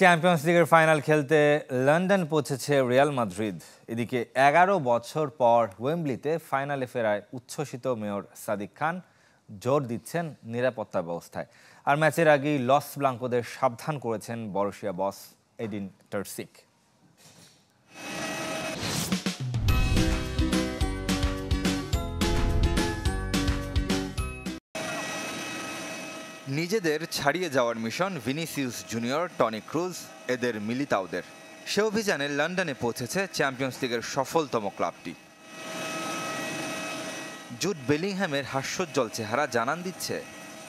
champions লিগের final খেলতে London পৌঁছেছে রিয়াল মাদ্রিদ এদিকে এগারো বছর পর ওয়েম্বলিতে ফাইনালে ফেরায় উচ্ছ্বসিত মেয়র সাদিক খান জোর দিচ্ছেন নিরাপত্তা ব্যবস্থায় আর ম্যাচের আগেই লস ব্লাঙ্কোদের সাবধান করেছেন বরসিয়া বস এডিন টার্সিক নিজেদের ছাড়িয়ে যাওয়ার mission Vinicius Junior Toni Kroos এদের মিলিতাওদের সে অভিযানে লন্ডনে পৌঁছেছে চ্যাম্পিয়ন্স লিগের সফলতম ক্লাবটি জুট বেলিংহ্যামের হাস্যোজ্জ্বল চেহারা জানান দিচ্ছে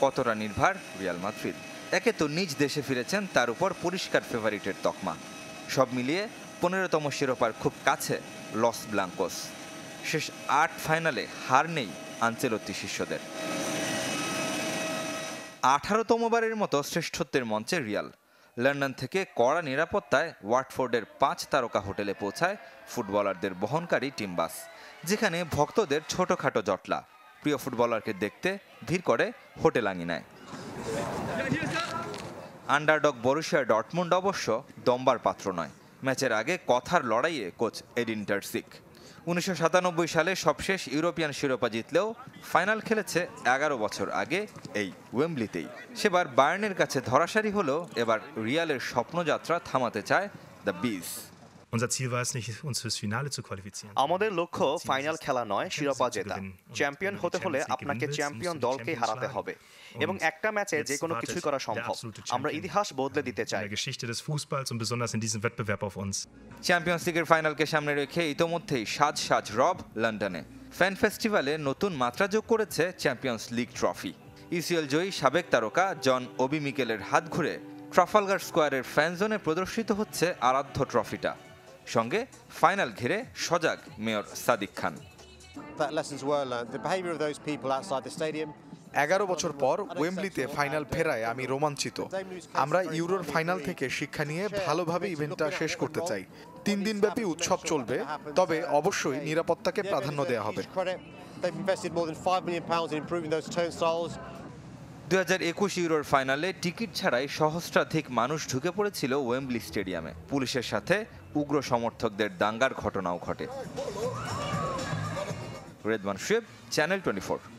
কতটা নির্ভার রিয়াল মাদ্রিদ একে তো নিজ দেশে ফিরেছেন তার উপর পরিষ্কার ফেভারিটের তকমা সব মিলিয়ে পনেরোতম শিরোপার খুব কাছে লস ব্লাঙ্কোস শেষ আট ফাইনালে হার নেই আঞ্চেলত্তি শিষ্যদের আঠারোতমবারের মতো শ্রেষ্ঠত্বের মঞ্চে রিয়াল লন্ডন থেকে কড়া নিরাপত্তায় ওয়াটফোর্ডের পাঁচ তারকা হোটেলে পৌঁছায় ফুটবলারদের বহনকারী টিম বাস যেখানে ভক্তদের ছোটখাটো জটলা প্রিয় ফুটবলারকে দেখতে ভিড় করে হোটেল আঙিনায় আন্ডারডগ বরুশিয়া ডটমুন্ড অবশ্য দম্বার পাত্র নয় ম্যাচের আগে কথার লড়াইয়ে কোচ এডিন্টার সিখ উনিশশো সালে সবশেষ ইউরোপিয়ান শিরোপা জিতলেও ফাইনাল খেলেছে এগারো বছর আগে এই ওয়েম্বলিতেই সেবার বায়ার্নের কাছে ধরাশারি হলেও এবার রিয়ালের স্বপ্নযাত্রা থামাতে চায় দ্য বিস আমাদের লক্ষ্য ফাইনাল খেলা নয় শিরোপা জেতা চ্যাম্পিয়ন হতে হলে আপনাকে চ্যাম্পিয়ন দলকে হারাতে হবে এবং একটা ম্যাচে যে কোনো কিছুই করা সম্ভব আমরা ইতিহাস বদলে দিতে চাই চ্যাম্পিয়ন্স লিগের ফাইনালকে সামনে রেখে ইতোমধ্যেই সাজ সাজ রব লন্ডনে ফ্যান ফেস্টিভ্যালে নতুন মাত্রা যোগ করেছে চ্যাম্পিয়ন্স লিগ ট্রফি ইসিএল জয়ী সাবেক তারকা জন ওবি মিকেলের হাত ঘুরে ট্রাফালগার স্কোয়ারের ফ্যানজোনে প্রদর্শিত হচ্ছে আরাধ্য ট্রফিটা সঙ্গে ফাইনাল ঘিরে সজাগ মেয়র সাদিক খান এগারো বছর পর ওয়েম্বলিতে ফাইনাল ফেরায় আমি রোমাঞ্চিত আমরা ইউরোর ফাইনাল থেকে শিক্ষা নিয়ে ভালোভাবে ইভেন্টটা শেষ করতে চাই তিন দিন ব্যাপী উৎসব চলবে তবে অবশ্যই নিরাপত্তাকে প্রাধান্য দেওয়া হবে দু একুশ ইউরোর ফাইনালে টিকিট ছাড়াই সহস্রাধিক মানুষ ঢুকে পড়েছিল ওয়েম্বলি স্টেডিয়ামে পুলিশের সাথে উগ্র সমর্থকদের দাঙ্গার ঘটনাও ঘটে রেদমান শুয়েব চ্যানেল টোয়েন্টি